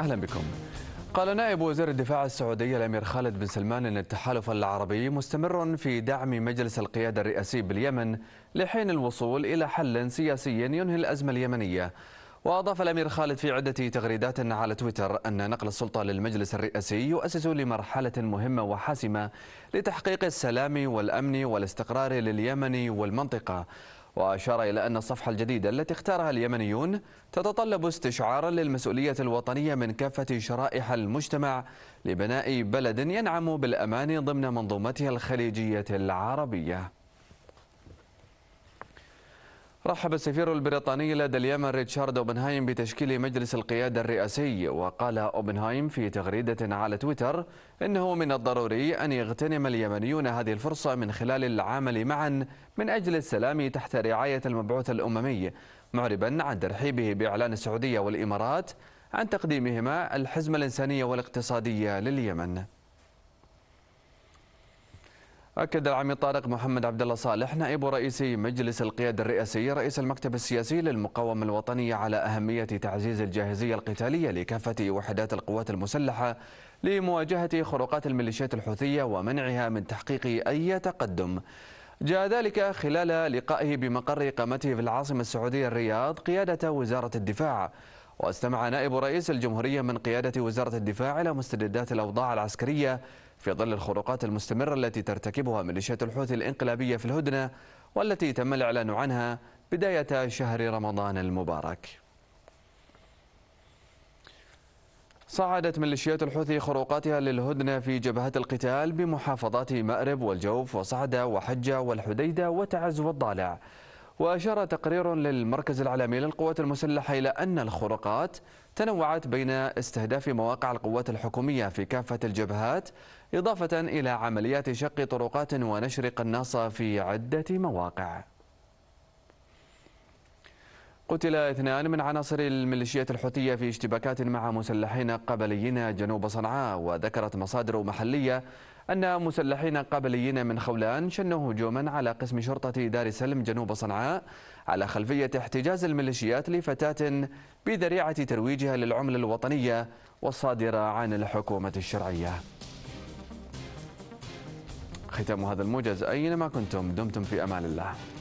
أهلا بكم قال نائب وزير الدفاع السعودي الأمير خالد بن سلمان أن التحالف العربي مستمر في دعم مجلس القيادة الرئاسي باليمن لحين الوصول إلى حل سياسي ينهي الأزمة اليمنية وأضاف الأمير خالد في عدة تغريدات على تويتر أن نقل السلطة للمجلس الرئاسي يؤسس لمرحلة مهمة وحاسمة لتحقيق السلام والأمن والاستقرار لليمن والمنطقة وأشار إلى أن الصفحة الجديدة التي اختارها اليمنيون تتطلب استشعارا للمسؤولية الوطنية من كافة شرائح المجتمع لبناء بلد ينعم بالأمان ضمن منظومتها الخليجية العربية رحب السفير البريطاني لدى اليمن ريتشارد اوبنهايم بتشكيل مجلس القيادة الرئاسي وقال اوبنهايم في تغريدة على تويتر إنه من الضروري أن يغتنم اليمنيون هذه الفرصة من خلال العمل معا من أجل السلام تحت رعاية المبعوث الأممي معربا عن ترحيبه بإعلان السعودية والإمارات عن تقديمهما الحزمة الإنسانية والاقتصادية لليمن أكد العميد طارق محمد عبد الله صالح نائب رئيس مجلس القيادة الرئاسي رئيس المكتب السياسي للمقاومة الوطنية على أهمية تعزيز الجاهزية القتالية لكافة وحدات القوات المسلحة لمواجهة خروقات الميليشيات الحوثية ومنعها من تحقيق أي تقدم جاء ذلك خلال لقائه بمقر إقامته في العاصمة السعودية الرياض قيادة وزارة الدفاع واستمع نائب رئيس الجمهورية من قيادة وزارة الدفاع إلى مستجدات الأوضاع العسكرية في ظل الخروقات المستمرة التي ترتكبها ميليشيات الحوثي الإنقلابية في الهدنة والتي تم الإعلان عنها بداية شهر رمضان المبارك صعدت ميليشيات الحوثي خروقاتها للهدنة في جبهات القتال بمحافظات مأرب والجوف وصعدة وحجة والحديدة وتعز والضالع وأشار تقرير للمركز العالمي للقوات المسلحة إلى أن الخروقات تنوعت بين استهداف مواقع القوات الحكومية في كافة الجبهات إضافة إلى عمليات شق طرقات ونشر قناصة في عدة مواقع قتل اثنان من عناصر الميليشيات الحوثية في اشتباكات مع مسلحين قبليين جنوب صنعاء وذكرت مصادر محلية أن مسلحين قبليين من خولان شنوا هجوما على قسم شرطة دار السلم جنوب صنعاء على خلفية احتجاز الميليشيات لفتاة بذريعة ترويجها للعملة الوطنية والصادرة عن الحكومة الشرعية ختام هذا الموجز أينما كنتم دمتم في أمان الله